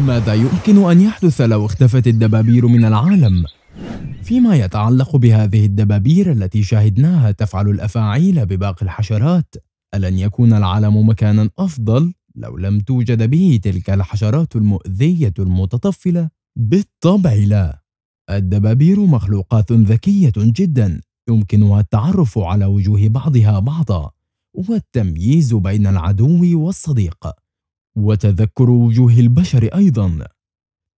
ماذا يمكن أن يحدث لو اختفت الدبابير من العالم؟ فيما يتعلق بهذه الدبابير التي شاهدناها تفعل الأفاعيل بباقي الحشرات ألن يكون العالم مكانا أفضل لو لم توجد به تلك الحشرات المؤذية المتطفلة؟ بالطبع لا الدبابير مخلوقات ذكية جدا يمكنها التعرف على وجوه بعضها بعضا والتمييز بين العدو والصديق وتذكر وجوه البشر أيضا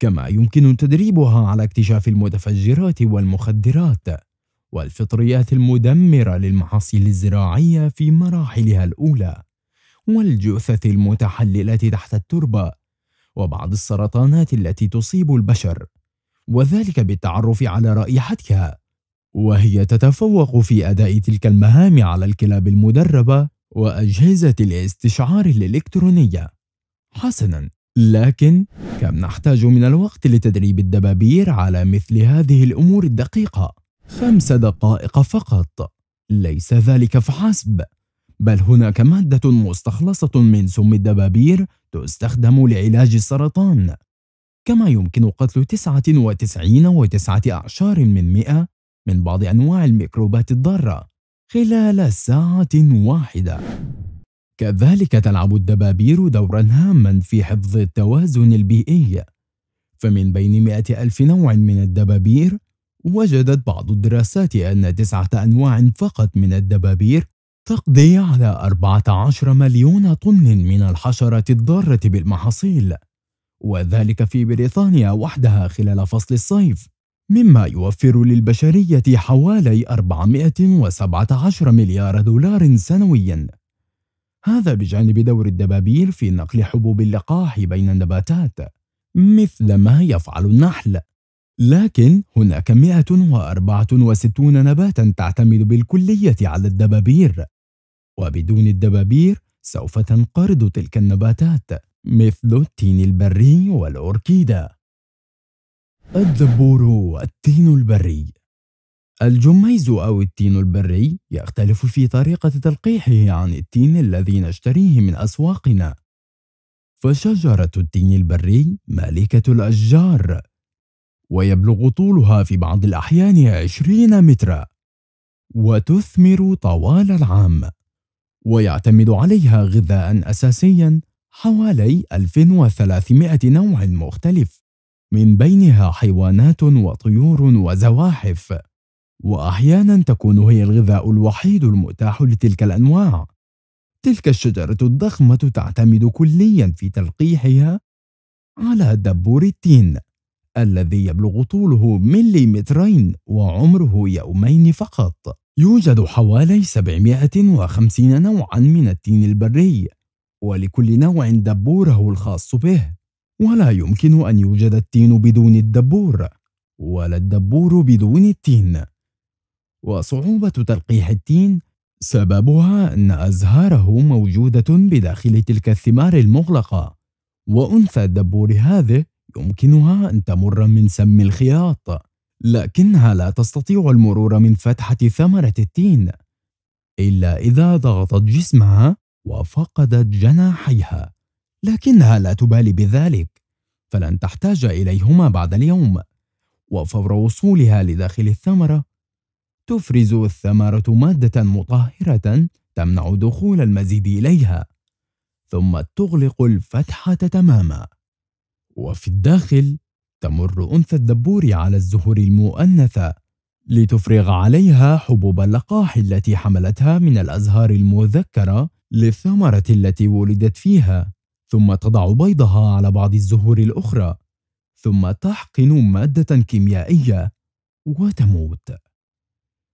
كما يمكن تدريبها على اكتشاف المتفجرات والمخدرات والفطريات المدمرة للمحاصيل الزراعية في مراحلها الأولى والجثث المتحللة تحت التربة وبعض السرطانات التي تصيب البشر وذلك بالتعرف على رائحتها وهي تتفوق في أداء تلك المهام على الكلاب المدربة وأجهزة الاستشعار الإلكترونية حسنا لكن كم نحتاج من الوقت لتدريب الدبابير على مثل هذه الأمور الدقيقة؟ خمس دقائق فقط ليس ذلك فحسب بل هناك مادة مستخلصة من سم الدبابير تستخدم لعلاج السرطان كما يمكن قتل وتسعين وتسعة أعشار من مئة من بعض أنواع الميكروبات الضارة خلال ساعة واحدة كذلك تلعب الدبابير دورا هاما في حفظ التوازن البيئي فمن بين مئة ألف نوع من الدبابير وجدت بعض الدراسات أن تسعة أنواع فقط من الدبابير تقضي على 14 مليون طن من الحشرات الضارة بالمحاصيل وذلك في بريطانيا وحدها خلال فصل الصيف مما يوفر للبشرية حوالي 417 مليار دولار سنوياً هذا بجانب دور الدبابير في نقل حبوب اللقاح بين النباتات مثل ما يفعل النحل لكن هناك 164 نباتا تعتمد بالكلية على الدبابير وبدون الدبابير سوف تنقرض تلك النباتات مثل التين البري والأوركيدا الدبور والتين البري الجميز أو التين البري يختلف في طريقة تلقيحه عن التين الذي نشتريه من أسواقنا فشجرة التين البري مالكة الأشجار ويبلغ طولها في بعض الأحيان عشرين مترا وتثمر طوال العام ويعتمد عليها غذاء أساسيا حوالي 1300 نوع مختلف من بينها حيوانات وطيور وزواحف وأحيانا تكون هي الغذاء الوحيد المتاح لتلك الأنواع تلك الشجرة الضخمة تعتمد كليا في تلقيحها على دبور التين الذي يبلغ طوله مليمترين وعمره يومين فقط يوجد حوالي 750 نوعا من التين البري ولكل نوع دبوره الخاص به ولا يمكن أن يوجد التين بدون الدبور ولا الدبور بدون التين وصعوبة تلقيح التين سببها أن أزهاره موجودة بداخل تلك الثمار المغلقة وأنثى الدبور هذه يمكنها أن تمر من سم الخياط لكنها لا تستطيع المرور من فتحة ثمرة التين إلا إذا ضغطت جسمها وفقدت جناحيها لكنها لا تبالي بذلك فلن تحتاج إليهما بعد اليوم وفور وصولها لداخل الثمرة تفرز الثمرة مادة مطهرة تمنع دخول المزيد إليها ثم تغلق الفتحة تماما وفي الداخل تمر أنثى الدبور على الزهور المؤنثة لتفرغ عليها حبوب اللقاح التي حملتها من الأزهار المذكرة للثمرة التي ولدت فيها ثم تضع بيضها على بعض الزهور الأخرى ثم تحقن مادة كيميائية وتموت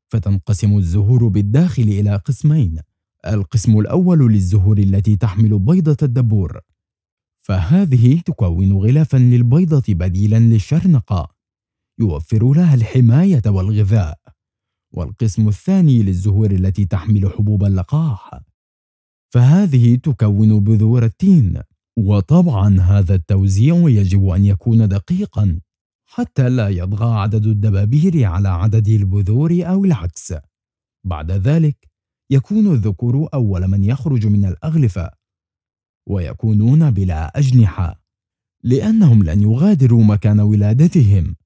فتنقسم الزهور بالداخل إلى قسمين القسم الأول للزهور التي تحمل بيضة الدبور فهذه تكون غلافا للبيضة بديلا للشرنقة يوفر لها الحماية والغذاء والقسم الثاني للزهور التي تحمل حبوب اللقاح فهذه تكون بذور التين وطبعا هذا التوزيع يجب أن يكون دقيقا حتى لا يطغى عدد الدبابير على عدد البذور أو العكس بعد ذلك يكون الذكور أول من يخرج من الأغلفة ويكونون بلا أجنحة لأنهم لن يغادروا مكان ولادتهم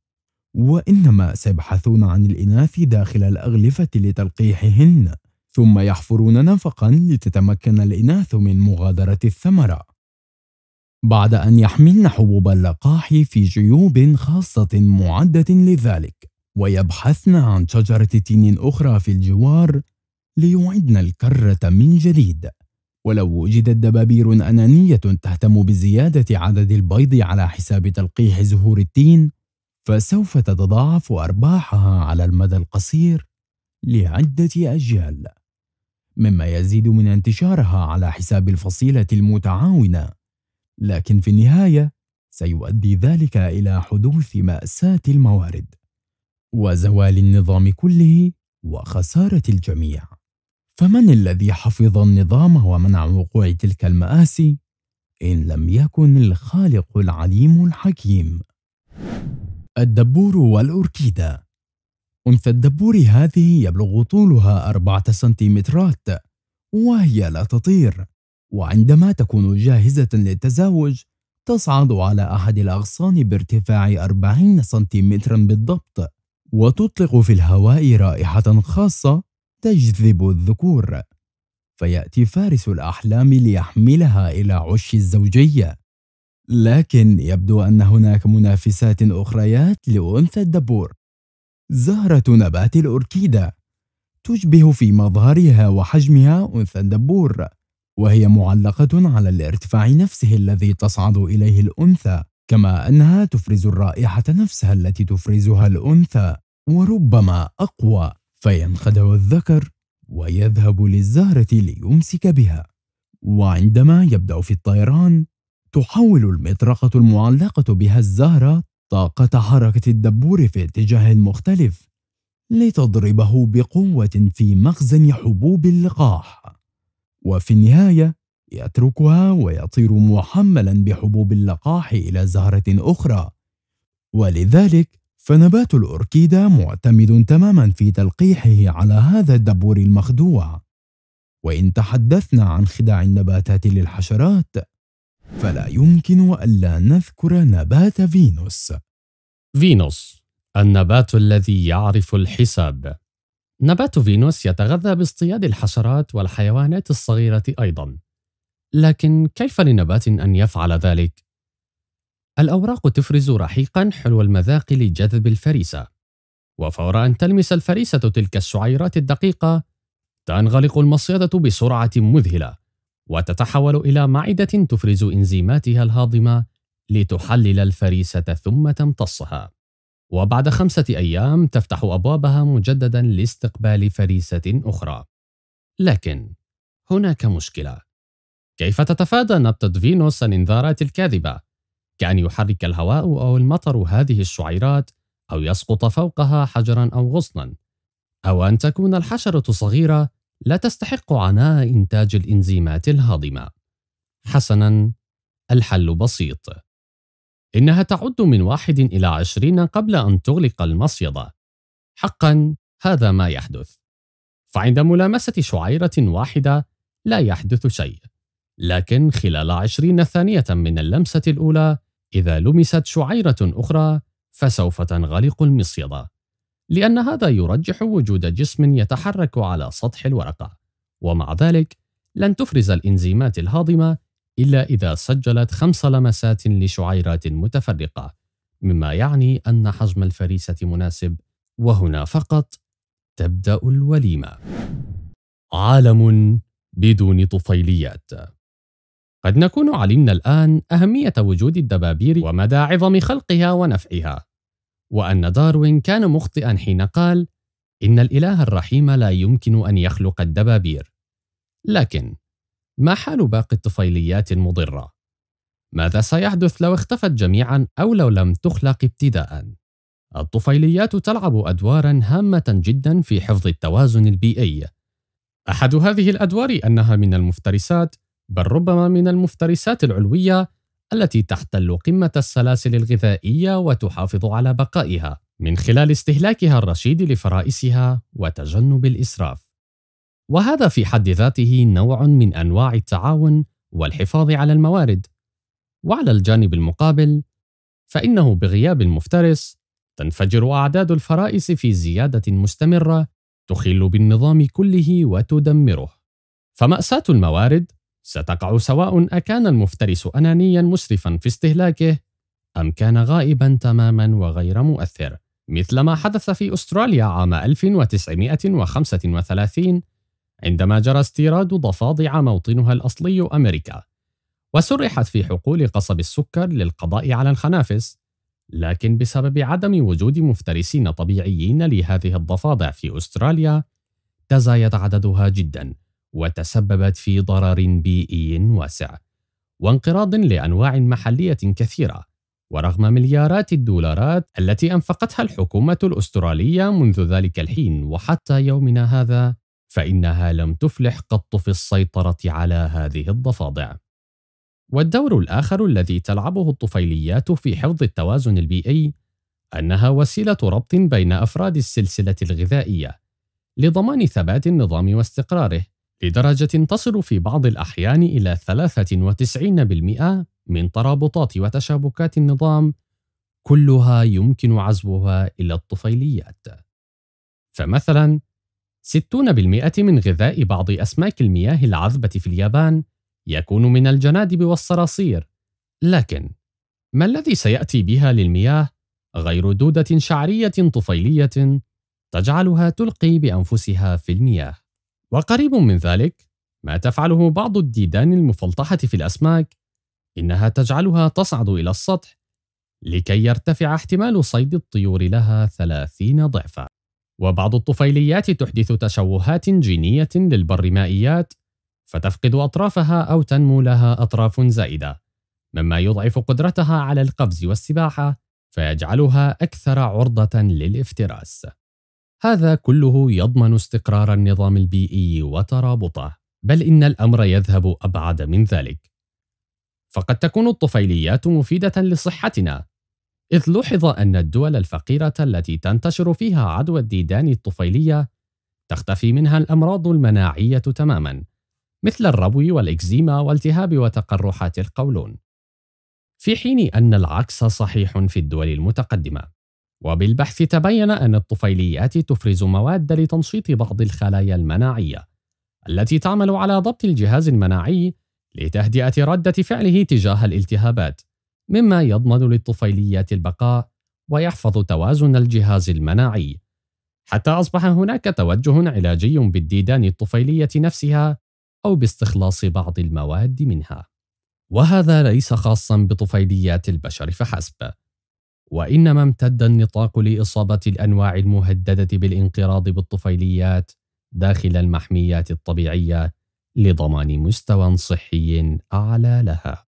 وإنما سيبحثون عن الإناث داخل الأغلفة لتلقيحهن ثم يحفرون نفقا لتتمكن الإناث من مغادرة الثمرة بعد أن يحملن حبوب اللقاح في جيوب خاصة معدة لذلك ويبحثن عن شجرة تين أخرى في الجوار ليعدن الكرة من جديد ولو وجدت دبابير أنانية تهتم بزيادة عدد البيض على حساب تلقيح زهور التين فسوف تتضاعف أرباحها على المدى القصير لعدة أجيال مما يزيد من انتشارها على حساب الفصيلة المتعاونة لكن في النهاية سيؤدي ذلك إلى حدوث مأساة الموارد وزوال النظام كله وخسارة الجميع فمن الذي حفظ النظام ومنع وقوع تلك المآسي إن لم يكن الخالق العليم الحكيم الدبور والأوركيدة أنثى الدبور هذه يبلغ طولها أربعة سنتيمترات وهي لا تطير وعندما تكون جاهزة للتزاوج تصعد على أحد الأغصان بارتفاع 40 سنتيمترا بالضبط وتطلق في الهواء رائحة خاصة تجذب الذكور فيأتي فارس الأحلام ليحملها إلى عش الزوجية لكن يبدو أن هناك منافسات أخريات لأنثى الدبور زهرة نبات الأوركيدا تشبه في مظهرها وحجمها أنثى الدبور وهي معلقة على الارتفاع نفسه الذي تصعد إليه الأنثى كما أنها تفرز الرائحة نفسها التي تفرزها الأنثى وربما أقوى فينخدع الذكر ويذهب للزهرة ليمسك بها وعندما يبدأ في الطيران تحول المطرقة المعلقة بها الزهرة طاقة حركة الدبور في اتجاه مختلف لتضربه بقوة في مخزن حبوب اللقاح وفي النهاية يتركها ويطير محملا بحبوب اللقاح إلى زهرة أخرى ولذلك فنبات الأوركيدا معتمد تماما في تلقيحه على هذا الدبور المخدوع وإن تحدثنا عن خداع النباتات للحشرات فلا يمكن ألا نذكر نبات فينوس فينوس النبات الذي يعرف الحساب نبات فينوس يتغذى باصطياد الحشرات والحيوانات الصغيرة أيضا، لكن كيف لنبات أن يفعل ذلك؟ الأوراق تفرز رحيقا حلو المذاق لجذب الفريسة، وفور أن تلمس الفريسة تلك الشعيرات الدقيقة، تنغلق المصيدة بسرعة مذهلة، وتتحول إلى معدة تفرز إنزيماتها الهاضمة لتحلل الفريسة ثم تمتصها. وبعد خمسة أيام تفتح أبوابها مجددا لاستقبال فريسة أخرى. لكن هناك مشكلة. كيف تتفادى نبتة فينوس الإنذارات الكاذبة؟ كأن يحرك الهواء أو المطر هذه الشعيرات أو يسقط فوقها حجرا أو غصنا أو أن تكون الحشرة صغيرة لا تستحق عناء إنتاج الإنزيمات الهاضمة. حسنا الحل بسيط إنها تعد من واحد إلى عشرين قبل أن تغلق المصيدة. حقا هذا ما يحدث. فعند ملامسة شعيرة واحدة لا يحدث شيء. لكن خلال عشرين ثانية من اللمسة الأولى إذا لمست شعيرة أخرى فسوف تنغلق المصيدة. لأن هذا يرجح وجود جسم يتحرك على سطح الورقة. ومع ذلك لن تفرز الإنزيمات الهاضمة إلا إذا سجلت خمس لمسات لشعيرات متفرقة، مما يعني أن حجم الفريسة مناسب، وهنا فقط تبدأ الوليمة. عالم بدون طفيليات. قد نكون علمنا الآن أهمية وجود الدبابير ومدى عظم خلقها ونفعها، وأن داروين كان مخطئًا حين قال: إن الإله الرحيم لا يمكن أن يخلق الدبابير. لكن ما حال باقي الطفيليات المضرة؟ ماذا سيحدث لو اختفت جميعا أو لو لم تخلق ابتداء؟ الطفيليات تلعب أدوارا هامة جدا في حفظ التوازن البيئي. أحد هذه الأدوار أنها من المفترسات بل ربما من المفترسات العلوية التي تحتل قمة السلاسل الغذائية وتحافظ على بقائها من خلال استهلاكها الرشيد لفرائسها وتجنب الإسراف. وهذا في حد ذاته نوع من انواع التعاون والحفاظ على الموارد وعلى الجانب المقابل فانه بغياب المفترس تنفجر اعداد الفرائس في زياده مستمره تخل بالنظام كله وتدمره فماساه الموارد ستقع سواء اكان المفترس انانيا مسرفا في استهلاكه ام كان غائبا تماما وغير مؤثر مثل ما حدث في استراليا عام 1935 عندما جرى استيراد ضفادع موطنها الأصلي أمريكا وسرحت في حقول قصب السكر للقضاء على الخنافس لكن بسبب عدم وجود مفترسين طبيعيين لهذه الضفادع في أستراليا تزايد عددها جدا وتسببت في ضرر بيئي واسع وانقراض لأنواع محلية كثيرة ورغم مليارات الدولارات التي أنفقتها الحكومة الأسترالية منذ ذلك الحين وحتى يومنا هذا فإنها لم تفلح قط في السيطرة على هذه الضفادع. والدور الآخر الذي تلعبه الطفيليات في حفظ التوازن البيئي أنها وسيلة ربط بين أفراد السلسلة الغذائية لضمان ثبات النظام واستقراره لدرجة تصل في بعض الأحيان إلى 93% من ترابطات وتشابكات النظام كلها يمكن عزوها إلى الطفيليات. فمثلاً 60% من غذاء بعض أسماك المياه العذبة في اليابان يكون من الجنادب والصراصير، لكن ما الذي سيأتي بها للمياه غير دودة شعرية طفيلية تجعلها تلقي بأنفسها في المياه؟ وقريب من ذلك ما تفعله بعض الديدان المفلطحة في الأسماك إنها تجعلها تصعد إلى السطح لكي يرتفع احتمال صيد الطيور لها ثلاثين ضعفاً وبعض الطفيليات تحدث تشوهات جينية للبرمائيات فتفقد أطرافها أو تنمو لها أطراف زائدة مما يضعف قدرتها على القفز والسباحة فيجعلها أكثر عرضة للافتراس هذا كله يضمن استقرار النظام البيئي وترابطه بل إن الأمر يذهب أبعد من ذلك فقد تكون الطفيليات مفيدة لصحتنا إذ لوحظ أن الدول الفقيرة التي تنتشر فيها عدوى الديدان الطفيلية تختفي منها الأمراض المناعية تماما مثل الربو والإكزيما والتهاب وتقرحات القولون في حين أن العكس صحيح في الدول المتقدمة وبالبحث تبين أن الطفيليات تفرز مواد لتنشيط بعض الخلايا المناعية التي تعمل على ضبط الجهاز المناعي لتهدئة ردة فعله تجاه الالتهابات مما يضمن للطفيليات البقاء ويحفظ توازن الجهاز المناعي حتى أصبح هناك توجه علاجي بالديدان الطفيلية نفسها أو باستخلاص بعض المواد منها وهذا ليس خاصا بطفيليات البشر فحسب وإنما امتد النطاق لإصابة الأنواع المهددة بالانقراض بالطفيليات داخل المحميات الطبيعية لضمان مستوى صحي أعلى لها